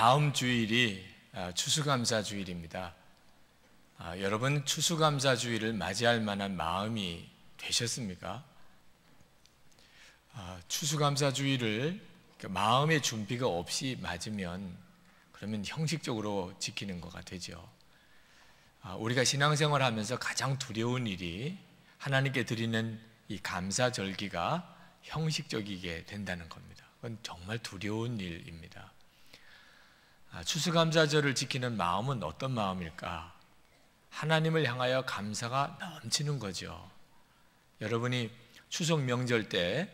다음 주일이 아, 추수감사 주일입니다. 아, 여러분 추수감사 주일을 맞이할 만한 마음이 되셨습니까? 아, 추수감사 주일을 그 마음의 준비가 없이 맞으면 그러면 형식적으로 지키는 거가 되죠. 우리가 신앙생활 하면서 가장 두려운 일이 하나님께 드리는 이 감사 절기가 형식적이게 된다는 겁니다. 그건 정말 두려운 일입니다. 아, 추수감사절을 지키는 마음은 어떤 마음일까? 하나님을 향하여 감사가 넘치는 거죠. 여러분이 추석 명절 때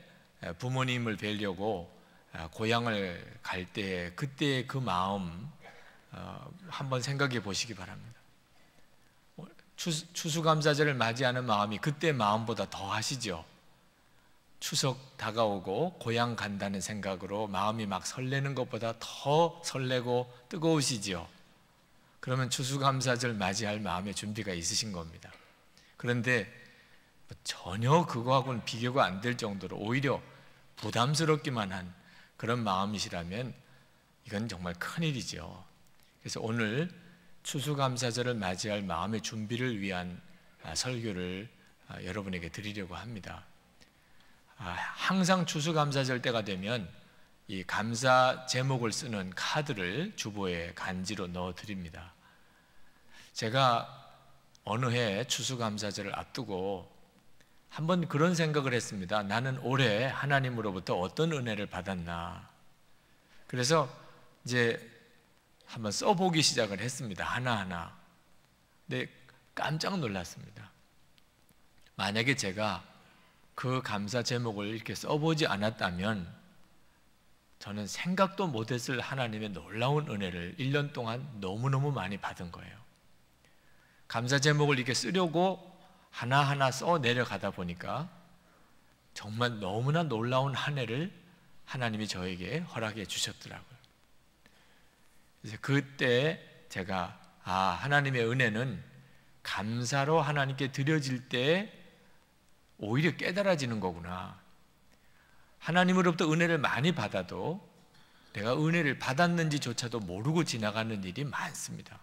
부모님을 뵈려고 고향을 갈 때 그때의 그 마음 어, 한번 생각해 보시기 바랍니다. 어, 추수, 감사절을 맞이하는 마음이 그때 마음보다 더 하시죠. 추석 다가오고 고향 간다는 생각으로 마음이 막 설레는 것보다 더 설레고 뜨거우시지요. 그러면 추수감사절 맞이할 마음의 준비가 있으신 겁니다. 그런데 뭐 전혀 그거하고는 비교가 안 될 정도로 오히려 부담스럽기만 한 그런 마음이시라면 이건 정말 큰일이죠. 그래서 오늘 추수감사절을 맞이할 마음의 준비를 위한 아, 설교를 아, 여러분에게 드리려고 합니다. 아, 항상 추수감사절 때가 되면 이 감사 제목을 쓰는 카드를 주보에 간지로 넣어 드립니다. 제가 어느 해 추수감사절을 앞두고 한번 그런 생각을 했습니다. 나는 올해 하나님으로부터 어떤 은혜를 받았나. 그래서 이제 한번 써보기 시작을 했습니다. 하나하나. 근데 깜짝 놀랐습니다. 만약에 제가 그 감사 제목을 이렇게 써보지 않았다면 저는 생각도 못했을 하나님의 놀라운 은혜를 1년 동안 너무너무 많이 받은 거예요. 감사 제목을 이렇게 쓰려고 하나하나 써 내려가다 보니까 정말 너무나 놀라운 한 해를 하나님이 저에게 허락해 주셨더라고요. 그래서 그때 제가 아, 하나님의 은혜는 감사로 하나님께 드려질 때 오히려 깨달아지는 거구나. 하나님으로부터 은혜를 많이 받아도 내가 은혜를 받았는지조차도 모르고 지나가는 일이 많습니다.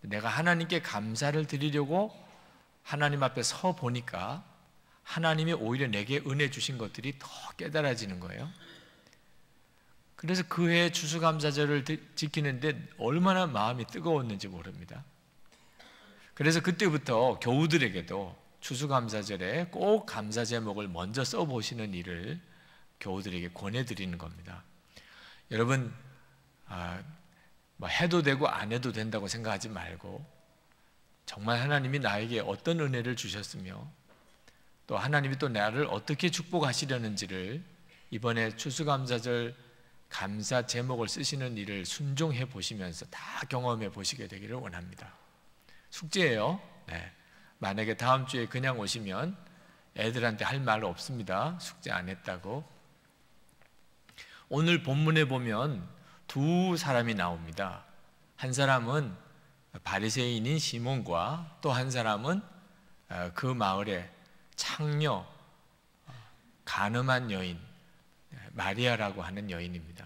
내가 하나님께 감사를 드리려고 하나님 앞에 서 보니까 하나님이 오히려 내게 은혜 주신 것들이 더 깨달아지는 거예요. 그래서 그해에 주수감사절을 지키는데 얼마나 마음이 뜨거웠는지 모릅니다. 그래서 그때부터 교우들에게도 추수감사절에 꼭 감사 제목을 먼저 써보시는 일을 교우들에게 권해드리는 겁니다. 여러분, 아, 뭐 해도 되고 안 해도 된다고 생각하지 말고 정말 하나님이 나에게 어떤 은혜를 주셨으며 또 하나님이 또 나를 어떻게 축복하시려는지를 이번에 추수감사절 감사 제목을 쓰시는 일을 순종해 보시면서 다 경험해 보시게 되기를 원합니다. 숙제예요. 네. 만약에 다음 주에 그냥 오시면 애들한테 할 말 없습니다. 숙제 안 했다고. 오늘 본문에 보면 두 사람이 나옵니다. 한 사람은 바리새인인 시몬과 또 한 사람은 어, 그 마을의 창녀 가늠한 여인 마리아라고 하는 여인입니다.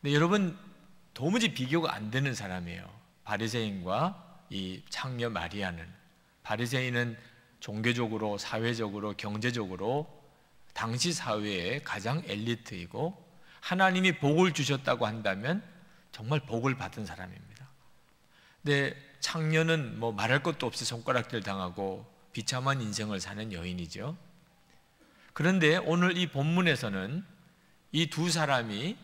근데 여러분 도무지 비교가 안 되는 사람이에요. 바리새인과 이 창녀 마리아는 바리새인은 종교적으로, 사회적으로, 경제적으로 당시 사회의 가장 엘리트이고 하나님이 복을 주셨다고 한다면 정말 복을 받은 사람입니다. 근데 창녀는 뭐 말할 것도 없이 손가락질 당하고 비참한 인생을 사는 여인이죠. 그런데 오늘 이 본문에서는 이 두 사람이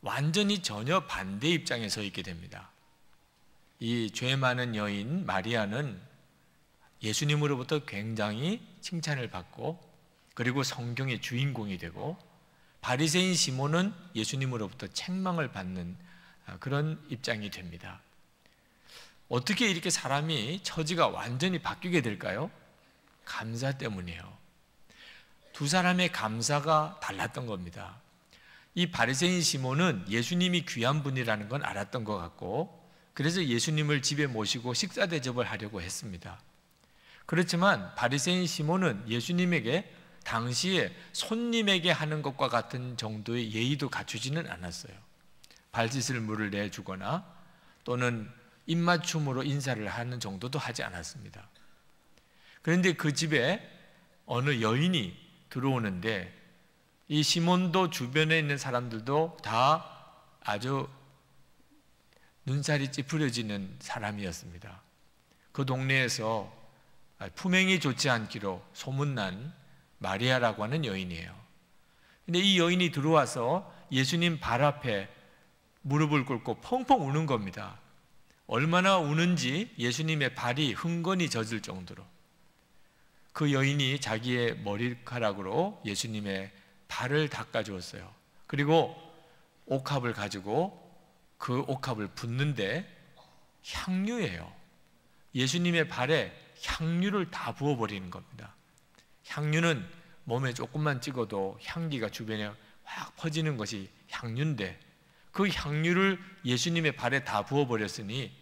완전히 전혀 반대 입장에 서 있게 됩니다. 이 죄 많은 여인 마리아는 예수님으로부터 굉장히 칭찬을 받고 그리고 성경의 주인공이 되고 바리새인 시몬은 예수님으로부터 책망을 받는 아, 그런 입장이 됩니다. 어떻게 이렇게 사람이 처지가 완전히 바뀌게 될까요? 감사 때문이에요. 두 사람의 감사가 달랐던 겁니다. 이 바리새인 시몬은 예수님이 귀한 분이라는 건 알았던 것 같고 그래서 예수님을 집에 모시고 식사 대접을 하려고 했습니다. 그렇지만 바리새인 시몬은 예수님에게 당시에 손님에게 하는 것과 같은 정도의 예의도 갖추지는 않았어요. 발짓을 물을 내주거나 또는 입맞춤으로 인사를 하는 정도도 하지 않았습니다. 그런데 그 집에 어느 여인이 들어오는데 이 시몬도 주변에 있는 사람들도 다 아주 눈살이 찌푸려지는 사람이었습니다. 그 동네에서 품행이 좋지 않기로 소문난 마리아라고 하는 여인이에요. 근데 이 여인이 들어와서 예수님 발 앞에 무릎을 꿇고 펑펑 우는 겁니다. 얼마나 우는지 예수님의 발이 흥건히 젖을 정도로. 그 여인이 자기의 머리카락으로 예수님의 발을 닦아주었어요. 그리고 옥합을 가지고 그 옥합을 붓는데 향유예요. 예수님의 발에 향유를 다 부어버리는 겁니다. 향유는 몸에 조금만 찍어도 향기가 주변에 확 퍼지는 것이 향유인데 그 향유를 예수님의 발에 다 부어버렸으니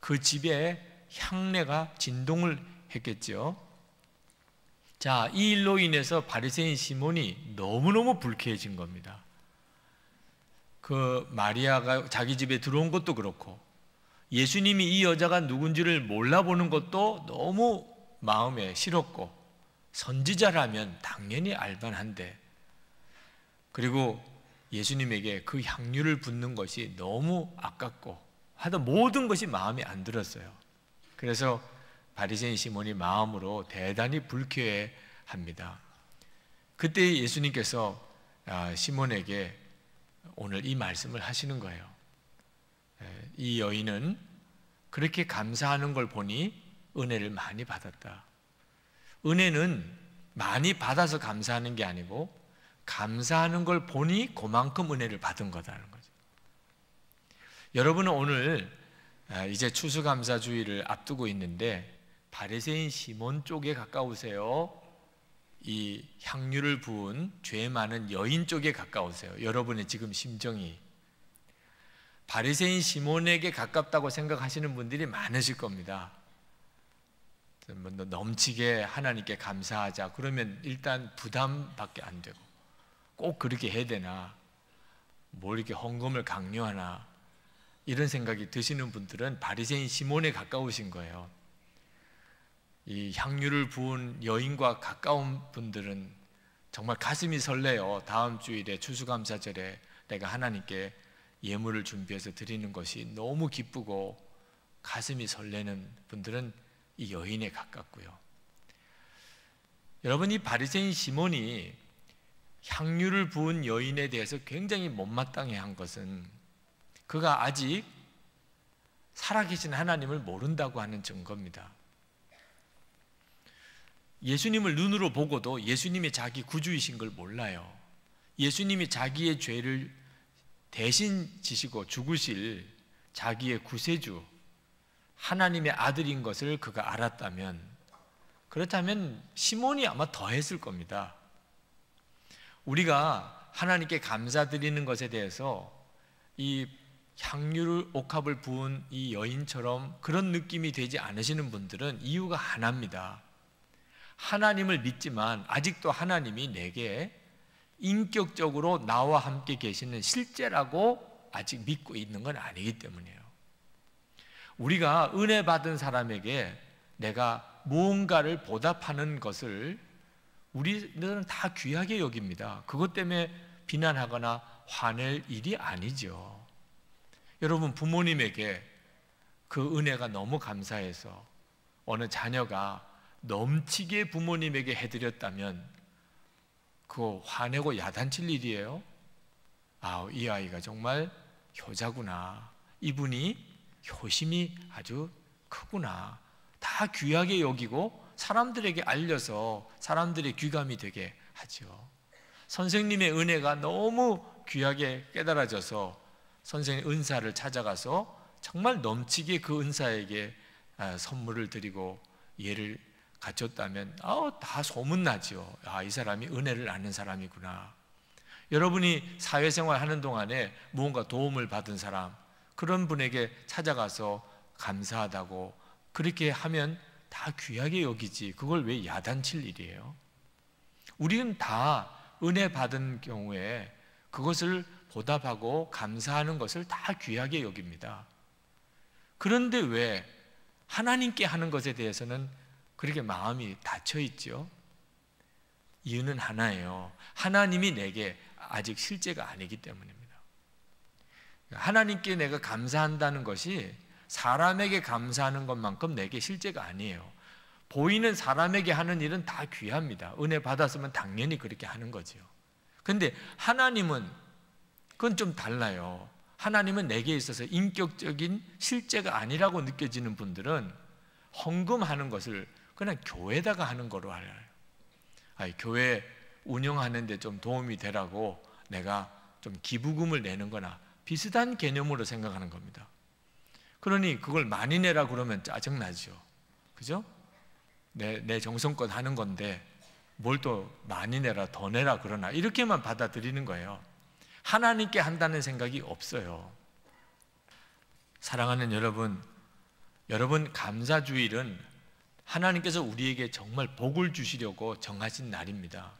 그 집에 향내가 진동을 했겠죠. 자, 이 일로 인해서 바리새인 시몬이 너무너무 불쾌해진 겁니다. 그 마리아가 자기 집에 들어온 것도 그렇고 예수님이 이 여자가 누군지를 몰라보는 것도 너무 마음에 싫었고 선지자라면 당연히 알만한데 그리고 예수님에게 그 향유를 붓는 것이 너무 아깝고 하던 모든 것이 마음에 안 들었어요. 그래서 바리새인 시몬이 마음으로 대단히 불쾌해 합니다. 그때 예수님께서 아, 시몬에게 오늘 이 말씀을 하시는 거예요. 이 여인은 그렇게 감사하는 걸 보니 은혜를 많이 받았다. 은혜는 많이 받아서 감사하는 게 아니고 감사하는 걸 보니 그만큼 은혜를 받은 거다는 거죠. 여러분은 오늘 아, 이제 추수감사주의를 앞두고 있는데 바리새인 시몬 쪽에 가까우세요? 이 향유를 부은 죄 많은 여인 쪽에 가까우세요? 여러분의 지금 심정이 바리새인 시몬에게 가깝다고 생각하시는 분들이 많으실 겁니다. 뭐, 넘치게 하나님께 감사하자. 그러면 일단 부담밖에 안 되고 꼭 그렇게 해야 되나? 뭘 이렇게 헌금을 강요하나? 이런 생각이 드시는 분들은 바리새인 시몬에 가까우신 거예요. 이 향유를 부은 여인과 가까운 분들은 정말 가슴이 설레요. 다음 주일에 추수감사절에 내가 하나님께 예물을 준비해서 드리는 것이 너무 기쁘고 가슴이 설레는 분들은 이 여인에 가깝고요. 여러분 이 바리새인 시몬이 향유를 부은 여인에 대해서 굉장히 못마땅해 한 것은 그가 아직 살아계신 하나님을 모른다고 하는 증거입니다. 예수님을 눈으로 보고도 예수님이 자기 구주이신 걸 몰라요. 예수님이 자기의 죄를 대신 지시고 죽으실 자기의 구세주 하나님의 아들인 것을 그가 알았다면 그렇다면 시몬이 아마 더 했을 겁니다. 우리가 하나님께 감사드리는 것에 대해서 이 향유를 옥합을 부은 이 여인처럼 그런 느낌이 되지 않으시는 분들은 이유가 하나입니다. 하나님을 믿지만 아직도 하나님이 내게 인격적으로 나와 함께 계시는 실제라고 아직 믿고 있는 건 아니기 때문이에요. 우리가 은혜 받은 사람에게 내가 무언가를 보답하는 것을 우리는 다 귀하게 여깁니다. 그것 때문에 비난하거나 화낼 일이 아니죠. 여러분 부모님에게 그 은혜가 너무 감사해서 어느 자녀가 넘치게 부모님에게 해드렸다면 그거 화내고 야단칠 일이에요? 아, 이 아이가 정말 효자구나. 이분이 효심이 아주 크구나. 다 귀하게 여기고 사람들에게 알려서 사람들의 귀감이 되게 하죠. 선생님의 은혜가 너무 귀하게 깨달아져서 선생님 은사를 찾아가서 정말 넘치게 그 은사에게 아, 선물을 드리고 예를 갇혔다면 아우 다 소문나죠. 아, 이 사람이 은혜를 아는 사람이구나. 여러분이 사회생활 하는 동안에 무언가 도움을 받은 사람 그런 분에게 찾아가서 감사하다고 그렇게 하면 다 귀하게 여기지 그걸 왜 야단칠 일이에요? 우리는 다 은혜 받은 경우에 그것을 보답하고 감사하는 것을 다 귀하게 여깁니다. 그런데 왜 하나님께 하는 것에 대해서는 그렇게 마음이 닫혀 있죠. 이유는 하나예요. 하나님이 내게 아직 실제가 아니기 때문입니다. 하나님께 내가 감사한다는 것이 사람에게 감사하는 것만큼 내게 실제가 아니에요. 보이는 사람에게 하는 일은 다 귀합니다. 은혜 받았으면 당연히 그렇게 하는 거죠요 근데 하나님은 그건 좀 달라요. 하나님은 내게 있어서 인격적인 실제가 아니라고 느껴지는 분들은 헌금하는 것을 그냥 교회다가 에 하는 거로 알아요. 아니, 교회 운영하는데 좀 도움이 되라고 내가 좀 기부금을 내는 거나 비슷한 개념으로 생각하는 겁니다. 그러니 그걸 많이 내라 그러면 짜증나죠. 그죠? 내, 내 정성껏 하는 건데 뭘 또 많이 내라, 더 내라 그러나 이렇게만 받아들이는 거예요. 하나님께 한다는 생각이 없어요. 사랑하는 여러분, 여러분 감사주일은 하나님께서 우리에게 정말 복을 주시려고 정하신 날입니다.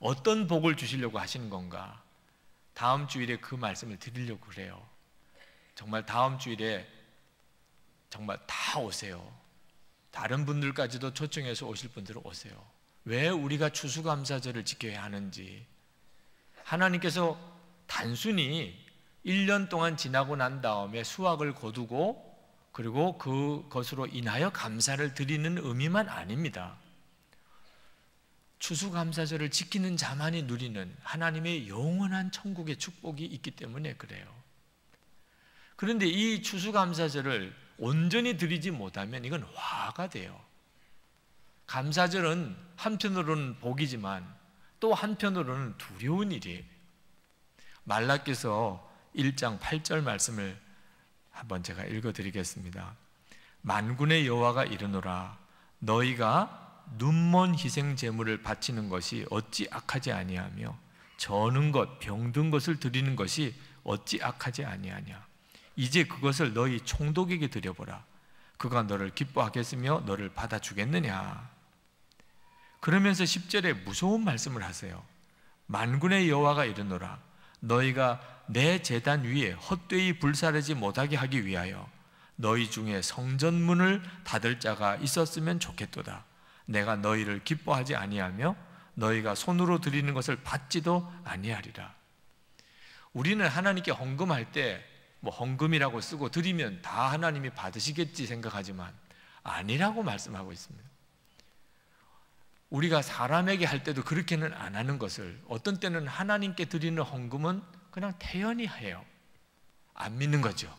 어떤 복을 주시려고 하시는 건가? 다음 주일에 그 말씀을 드리려고 그래요. 정말 다음 주일에 정말 다 오세요. 다른 분들까지도 초청해서 오실 분들은 오세요. 왜 우리가 추수감사절을 지켜야 하는지. 하나님께서 단순히 1년 동안 지나고 난 다음에 수확을 거두고 그리고 그것으로 인하여 감사를 드리는 의미만 아닙니다. 추수감사절을 지키는 자만이 누리는 하나님의 영원한 천국의 축복이 있기 때문에 그래요. 그런데 이 추수감사절을 온전히 드리지 못하면 이건 화가 돼요. 감사절은 한편으로는 복이지만 또 한편으로는 두려운 일이에요. 말라께서 1장 8절 말씀을 한번 제가 읽어드리겠습니다. 만군의 여호와가 이르노라 너희가 눈먼 희생 제물을 바치는 것이 어찌 악하지 아니하며 저는 것 병든 것을 드리는 것이 어찌 악하지 아니하냐 이제 그것을 너희 총독에게 드려보라 그가 너를 기뻐하겠으며 너를 받아주겠느냐 그러면서 10절에 무서운 말씀을 하세요 만군의 여호와가 이르노라 너희가 내 재단 위에 헛되이 불사르지 못하게 하기 위하여 너희 중에 성전문을 닫을 자가 있었으면 좋겠도다. 내가 너희를 기뻐하지 아니하며 너희가 손으로 드리는 것을 받지도 아니하리라. 우리는 하나님께 헌금할 때 뭐 헌금이라고 쓰고 드리면 다 하나님이 받으시겠지 생각하지만 아니라고 말씀하고 있습니다. 우리가 사람에게 할 때도 그렇게는 안 하는 것을 어떤 때는 하나님께 드리는 헌금은 그냥 태연히 해요. 안 믿는 거죠.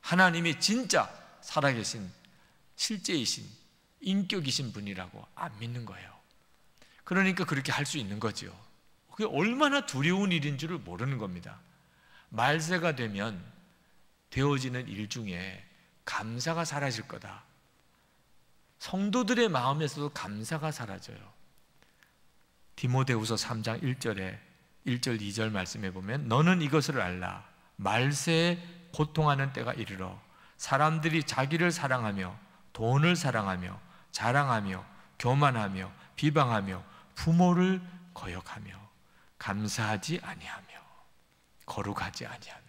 하나님이 진짜 살아계신 실제이신 인격이신 분이라고 안 믿는 거예요. 그러니까 그렇게 할 수 있는 거죠. 그게 얼마나 두려운 일인 줄을 모르는 겁니다. 말세가 되면 되어지는 일 중에 감사가 사라질 거다. 성도들의 마음에서도 감사가 사라져요. 디모데우서 3장 1절에 1절 2절 말씀해 보면 너는 이것을 알라 말세에 고통하는 때가 이르러 사람들이 자기를 사랑하며 돈을 사랑하며 자랑하며 교만하며 비방하며 부모를 거역하며 감사하지 아니하며 거룩하지 아니하며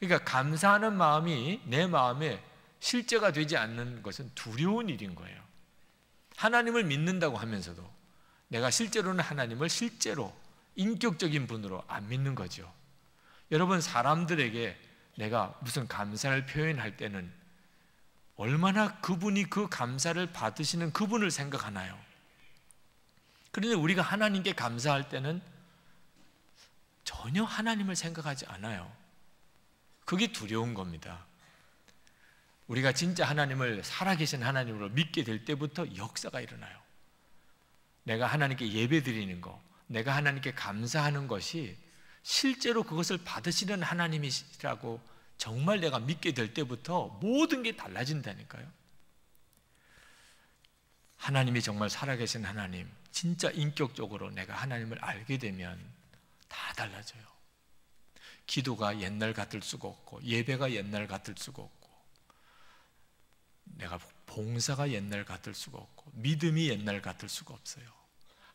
그러니까 감사하는 마음이 내 마음에 실제가 되지 않는 것은 두려운 일인 거예요. 하나님을 믿는다고 하면서도 내가 실제로는 하나님을 실제로 인격적인 분으로 안 믿는 거죠. 여러분 사람들에게 내가 무슨 감사를 표현할 때는 얼마나 그분이 그 감사를 받으시는 그분을 생각하나요? 그런데 우리가 하나님께 감사할 때는 전혀 하나님을 생각하지 않아요. 그게 두려운 겁니다. 우리가 진짜 하나님을 살아계신 하나님으로 믿게 될 때부터 역사가 일어나요. 내가 하나님께 예배 드리는 거, 내가 하나님께 감사하는 것이 실제로 그것을 받으시는 하나님이시라고 정말 내가 믿게 될 때부터 모든 게 달라진다니까요. 하나님이 정말 살아계신 하나님, 진짜 인격적으로 내가 하나님을 알게 되면 다 달라져요. 기도가 옛날 같을 수가 없고, 예배가 옛날 같을 수가 없고, 내가 봉사가 옛날 같을 수가 없고, 믿음이 옛날 같을 수가 없어요.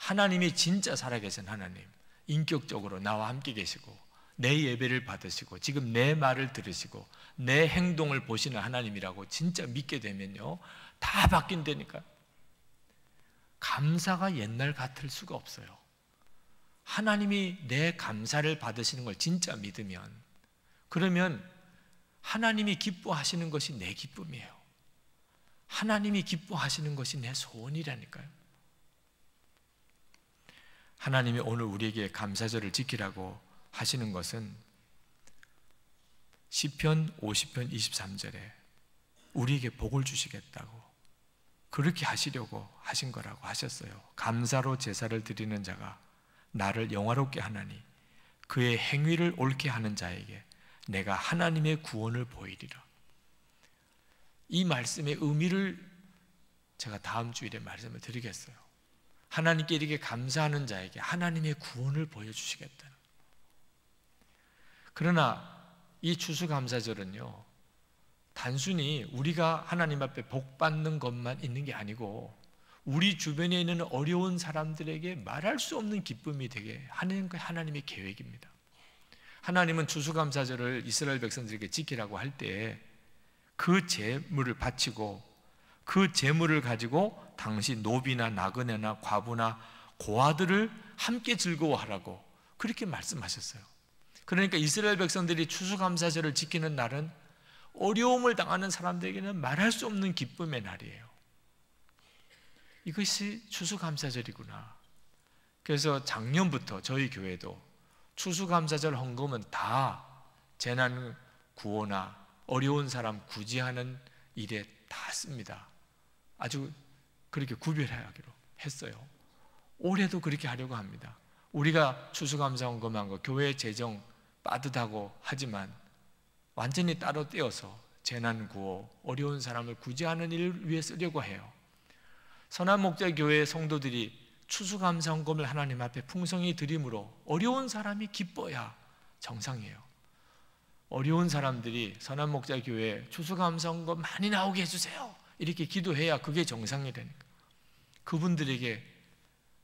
하나님이 진짜 살아계신 하나님, 인격적으로 나와 함께 계시고, 내 예배를 받으시고, 지금 내 말을 들으시고, 내 행동을 보시는 하나님이라고 진짜 믿게 되면요. 다 바뀐다니까. 감사가 옛날 같을 수가 없어요. 하나님이 내 감사를 받으시는 걸 진짜 믿으면, 그러면 하나님이 기뻐하시는 것이 내 기쁨이에요. 하나님이 기뻐하시는 것이 내 소원이라니까요. 하나님이 오늘 우리에게 감사절을 지키라고 하시는 것은 시편 50편 23절에 우리에게 복을 주시겠다고 그렇게 하시려고 하신 거라고 하셨어요. 감사로 제사를 드리는 자가 나를 영화롭게 하나니 그의 행위를 옳게 하는 자에게 내가 하나님의 구원을 보이리라. 이 말씀의 의미를 제가 다음 주일에 말씀을 드리겠어요. 하나님께 이렇게 감사하는 자에게 하나님의 구원을 보여주시겠다. 그러나 이 추수감사절은요, 단순히 우리가 하나님 앞에 복 받는 것만 있는 게 아니고, 우리 주변에 있는 어려운 사람들에게 말할 수 없는 기쁨이 되게 하는 게 하나님의 계획입니다. 하나님은 추수감사절을 이스라엘 백성들에게 지키라고 할 때 그 제물을 바치고 그 재물을 가지고 당시 노비나 나그네나 과부나 고아들을 함께 즐거워하라고 그렇게 말씀하셨어요. 그러니까 이스라엘 백성들이 추수감사절을 지키는 날은 어려움을 당하는 사람들에게는 말할 수 없는 기쁨의 날이에요. 이것이 추수감사절이구나. 그래서 작년부터 저희 교회도 추수감사절 헌금은 다 재난 구호나 어려운 사람 구제하는 일에 다 씁니다. 아주 그렇게 구별하기로 했어요. 올해도 그렇게 하려고 합니다. 우리가 추수감사 헌금한 거 교회 재정 빠듯하고 하지만 완전히 따로 떼어서 재난 구호, 어려운 사람을 구제하는 일을 위해 쓰려고 해요. 선한 목자 교회의 성도들이 추수감사 헌금을 하나님 앞에 풍성히 드림으로 어려운 사람이 기뻐야 정상이에요. 어려운 사람들이 선한 목자 교회 추수감사 헌금 많이 나오게 해주세요. 이렇게 기도해야 그게 정상이 되는 거예요. 그분들에게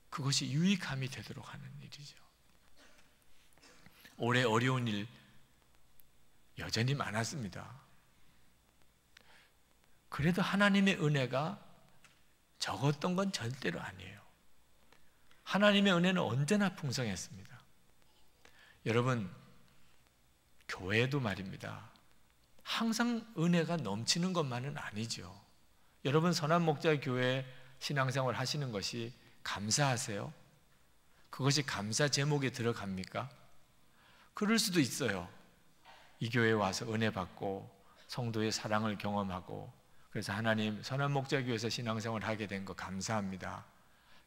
그것이 유익함이 되도록 하는 일이죠. 올해 어려운 일 여전히 많았습니다. 그래도 하나님의 은혜가 적었던 건 절대로 아니에요. 하나님의 은혜는 언제나 풍성했습니다. 여러분, 교회도 말입니다. 항상 은혜가 넘치는 것만은 아니죠. 여러분 선한 목자 교회 신앙생활 하시는 것이 감사하세요? 그것이 감사 제목에 들어갑니까? 그럴 수도 있어요. 이 교회에 와서 은혜 받고 성도의 사랑을 경험하고 그래서 하나님 선한 목자 교회에서 신앙생활 하게 된 거 감사합니다.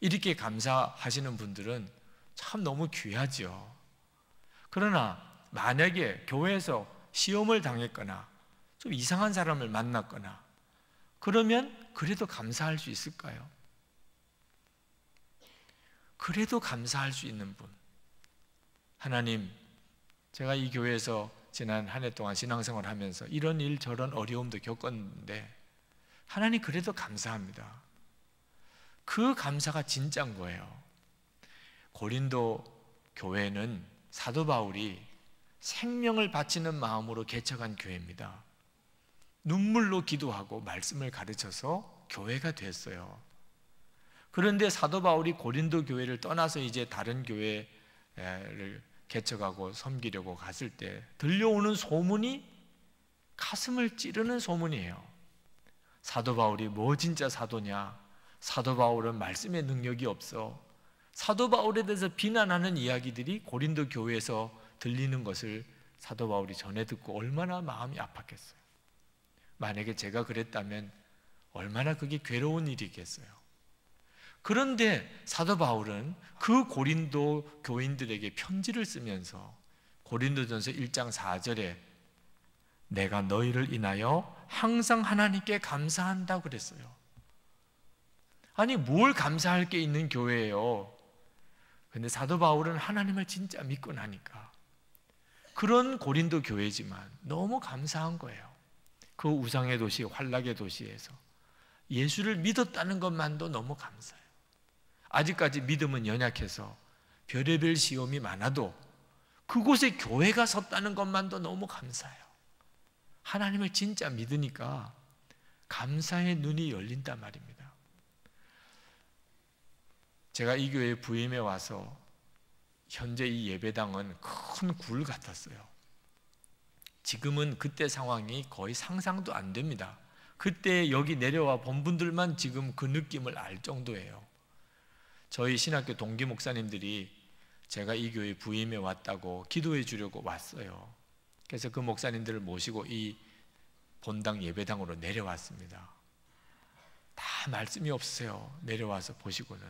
이렇게 감사하시는 분들은 참 너무 귀하지 그러나 만약에 교회에서 시험을 당했거나 좀 이상한 사람을 만났거나 그러면 그래도 감사할 수 있을까요? 그래도 감사할 수 있는 분. 하나님, 제가 이 교회에서 지난 한 해 동안 신앙생활 하면서 이런 일 저런 어려움도 겪었는데 하나님 그래도 감사합니다. 그 감사가 진짜인 거예요. 고린도 교회는 사도 바울이 생명을 바치는 마음으로 개척한 교회입니다. 눈물로 기도하고 말씀을 가르쳐서 교회가 됐어요. 그런데 사도 바울이 고린도 교회를 떠나서 이제 다른 교회를 개척하고 섬기려고 갔을 때 들려오는 소문이 가슴을 찌르는 소문이에요. 사도 바울이 뭐 진짜 사도냐? 사도 바울은 말씀의 능력이 없어. 사도 바울에 대해서 비난하는 이야기들이 고린도 교회에서 들리는 것을 사도 바울이 전해 듣고 얼마나 마음이 아팠겠어요. 만약에 제가 그랬다면 얼마나 그게 괴로운 일이겠어요. 그런데 사도 바울은 그 고린도 교인들에게 편지를 쓰면서 고린도전서 1장 4절에 내가 너희를 인하여 항상 하나님께 감사한다 그랬어요. 아니 뭘 감사할 게 있는 교회예요. 근데 사도 바울은 하나님을 진짜 믿고 나니까 그런 고린도 교회지만 너무 감사한 거예요. 그 우상의 도시, 환락의 도시에서 예수를 믿었다는 것만도 너무 감사해요. 아직까지 믿음은 연약해서 별의별 시험이 많아도 그곳에 교회가 섰다는 것만도 너무 감사해요. 하나님을 진짜 믿으니까 감사의 눈이 열린단 말입니다. 제가 이 교회 부임에 와서 현재 이 예배당은 큰 굴 같았어요. 지금은 그때 상황이 거의 상상도 안 됩니다. 그때 여기 내려와 본 분들만 지금 그 느낌을 알 정도예요. 저희 신학교 동기 목사님들이 제가 이 교회 부임에 왔다고 기도해 주려고 왔어요. 그래서 그 목사님들을 모시고 이 본당 예배당으로 내려왔습니다. 다 말씀이 없어요 내려와서 보시고는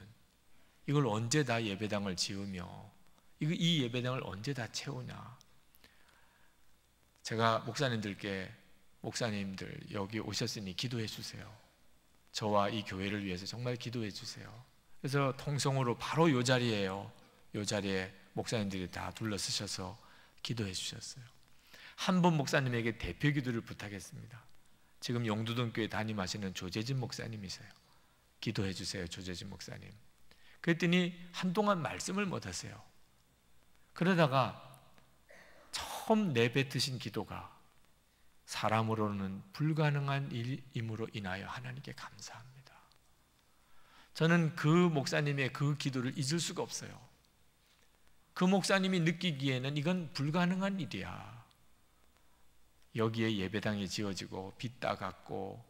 이걸 언제 다 예배당을 지으며 이 예배당을 언제 다 채우냐 제가 목사님들께 목사님들 여기 오셨으니 기도해 주세요. 저와 이 교회를 위해서 정말 기도해 주세요. 그래서 통성으로 바로 요 자리에요. 요 자리에 목사님들이 다 둘러쓰셔서 기도해 주셨어요. 한 분 목사님에게 대표 기도를 부탁했습니다. 지금 영두동교회 담임하시는 조재진 목사님이세요. 기도해 주세요, 조재진 목사님. 그랬더니 한동안 말씀을 못 하세요. 그러다가 처음 내뱉으신 기도가 사람으로는 불가능한 일임으로 인하여 하나님께 감사합니다. 저는 그 목사님의 그 기도를 잊을 수가 없어요. 그 목사님이 느끼기에는 이건 불가능한 일이야. 여기에 예배당이 지어지고 빗다갔고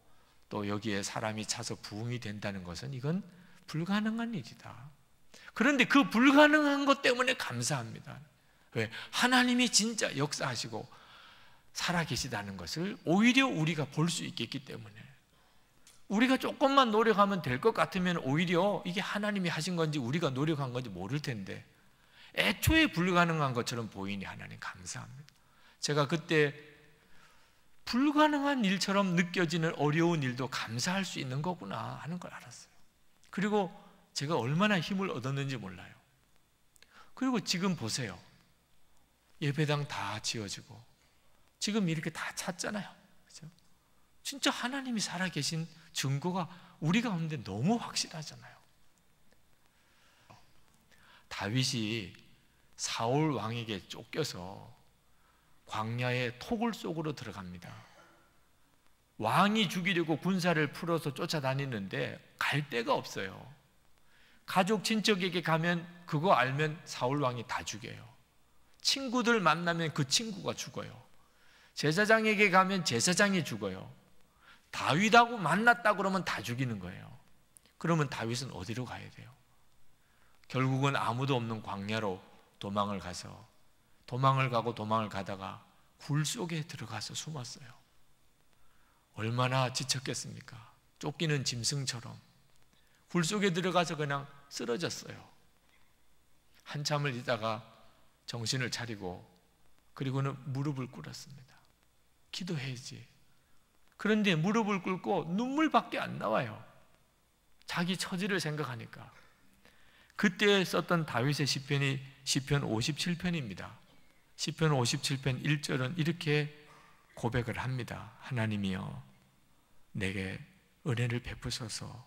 또 여기에 사람이 차서 부흥이 된다는 것은 이건 불가능한 일이다. 그런데 그 불가능한 것 때문에 감사합니다. 왜? 하나님이 진짜 역사하시고 살아계시다는 것을 오히려 우리가 볼 수 있겠기 때문에 우리가 조금만 노력하면 될 것 같으면 오히려 이게 하나님이 하신 건지 우리가 노력한 건지 모를 텐데 애초에 불가능한 것처럼 보이니 하나님 감사합니다. 제가 그때 불가능한 일처럼 느껴지는 어려운 일도 감사할 수 있는 거구나 하는 걸 알았어요. 그리고 제가 얼마나 힘을 얻었는지 몰라요. 그리고 지금 보세요. 예배당 다 지어지고 지금 이렇게 다 찾잖아요. 그죠? 진짜 하나님이 살아계신 증거가 우리 가운데 너무 확실하잖아요. 다윗이 사울 왕에게 쫓겨서 광야의 토굴 속으로 들어갑니다. 왕이 죽이려고 군사를 풀어서 쫓아다니는데 갈 데가 없어요. 가족 친척에게 가면 그거 알면 사울 왕이 다 죽여요. 친구들 만나면 그 친구가 죽어요. 제사장에게 가면 제사장이 죽어요. 다윗하고 만났다 그러면 다 죽이는 거예요. 그러면 다윗은 어디로 가야 돼요? 결국은 아무도 없는 광야로 도망을 가서 도망을 가고 도망을 가다가 굴 속에 들어가서 숨었어요. 얼마나 지쳤겠습니까? 쫓기는 짐승처럼 굴 속에 들어가서 그냥 쓰러졌어요. 한참을 있다가 정신을 차리고 그리고는 무릎을 꿇었습니다. 기도해야지. 그런데 무릎을 꿇고 눈물밖에 안 나와요. 자기 처지를 생각하니까. 그때 썼던 다윗의 시편이 시편 57편입니다. 시편 57편 1절은 이렇게 고백을 합니다. 하나님이여 내게 은혜를 베푸소서.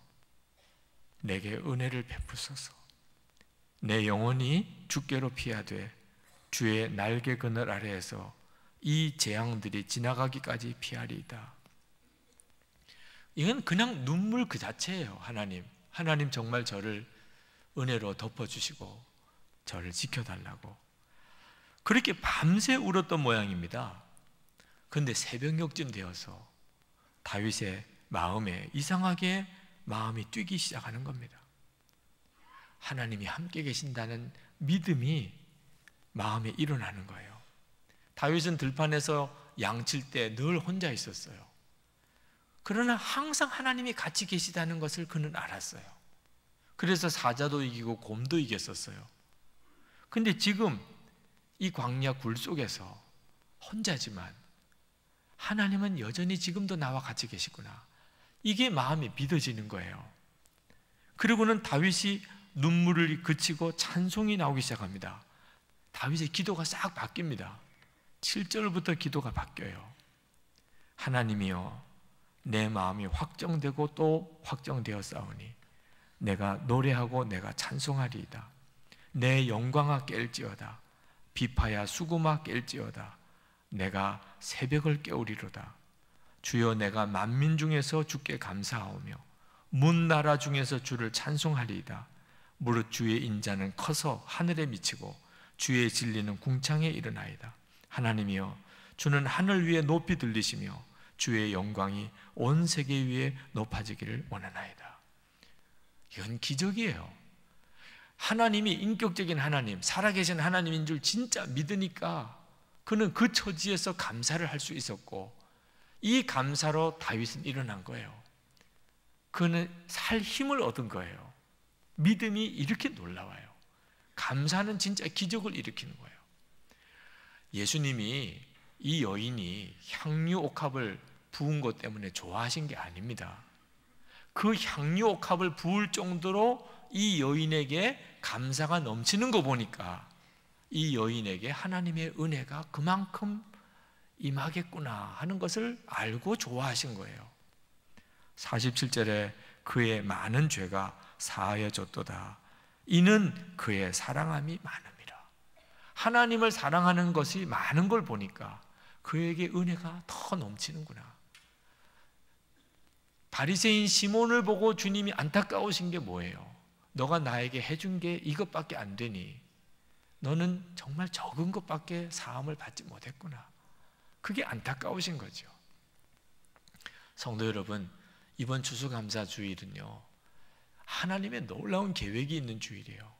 내게 은혜를 베푸소서. 내 영혼이 주께로 피하되 주의 날개 그늘 아래에서 이 재앙들이 지나가기까지 피하리이다. 이건 그냥 눈물 그 자체예요, 하나님. 하나님 정말 저를 은혜로 덮어주시고, 저를 지켜달라고. 그렇게 밤새 울었던 모양입니다. 근데 새벽녘쯤 되어서 다윗의 마음에 이상하게 마음이 뛰기 시작하는 겁니다. 하나님이 함께 계신다는 믿음이 마음에 일어나는 거예요. 다윗은 들판에서 양칠 때 늘 혼자 있었어요. 그러나 항상 하나님이 같이 계시다는 것을 그는 알았어요. 그래서 사자도 이기고 곰도 이겼었어요. 근데 지금 이 광야 굴 속에서 혼자지만 하나님은 여전히 지금도 나와 같이 계시구나. 이게 마음이 믿어지는 거예요. 그리고는 다윗이 눈물을 그치고 찬송이 나오기 시작합니다. 다윗의 기도가 싹 바뀝니다. 7절부터 기도가 바뀌어요. 하나님이여 내 마음이 확정되고 또 확정되었사오니 내가 노래하고 내가 찬송하리이다. 내 영광아 깰지어다. 비파야 수구마 깰지어다. 내가 새벽을 깨우리로다. 주여 내가 만민 중에서 주께 감사하오며 문 나라 중에서 주를 찬송하리이다. 무릇 주의 인자는 커서 하늘에 미치고 주의 진리는 궁창에 일어나이다. 하나님이여 주는 하늘 위에 높이 들리시며 주의 영광이 온 세계 위에 높아지기를 원하나이다. 이건 기적이에요. 하나님이 인격적인 하나님, 살아계신 하나님인 줄 진짜 믿으니까 그는 그 처지에서 감사를 할 수 있었고 이 감사로 다윗은 일어난 거예요. 그는 살 힘을 얻은 거예요. 믿음이 이렇게 놀라워요. 감사는 진짜 기적을 일으키는 거예요. 예수님이 이 여인이 향유 옥합을 부은 것 때문에 좋아하신 게 아닙니다. 그 향유 옥합을 부을 정도로 이 여인에게 감사가 넘치는 거 보니까 이 여인에게 하나님의 은혜가 그만큼 임하겠구나 하는 것을 알고 좋아하신 거예요. 47절에 그의 많은 죄가 사하여졌도다. 이는 그의 사랑함이 많음이라. 하나님을 사랑하는 것이 많은 걸 보니까 그에게 은혜가 더 넘치는구나. 바리새인 시몬을 보고 주님이 안타까우신 게 뭐예요? 너가 나에게 해준 게 이것밖에 안 되니 너는 정말 적은 것밖에 사함을 받지 못했구나. 그게 안타까우신 거죠. 성도 여러분, 이번 추수감사 주일은요. 하나님의 놀라운 계획이 있는 주일이에요.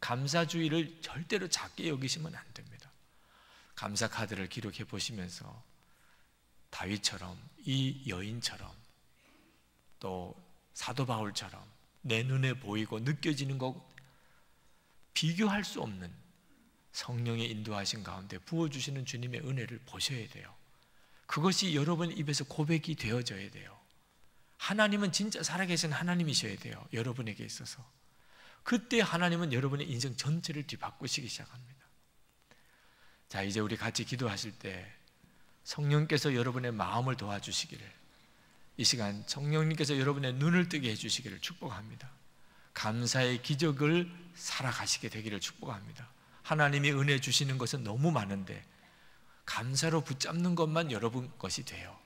감사주의를 절대로 작게 여기시면 안 됩니다. 감사 카드를 기록해 보시면서 다윗처럼 이 여인처럼 또 사도 바울처럼 내 눈에 보이고 느껴지는 것 비교할 수 없는 성령의 인도하신 가운데 부어주시는 주님의 은혜를 보셔야 돼요. 그것이 여러분 입에서 고백이 되어져야 돼요. 하나님은 진짜 살아계신 하나님이셔야 돼요. 여러분에게 있어서. 그때 하나님은 여러분의 인생 전체를 뒤바꾸시기 시작합니다. 자, 이제 우리 같이 기도하실 때 성령께서 여러분의 마음을 도와주시기를 이 시간 성령님께서 여러분의 눈을 뜨게 해주시기를 축복합니다. 감사의 기적을 살아가시게 되기를 축복합니다. 하나님이 은혜 주시는 것은 너무 많은데 감사로 붙잡는 것만 여러분 것이 돼요.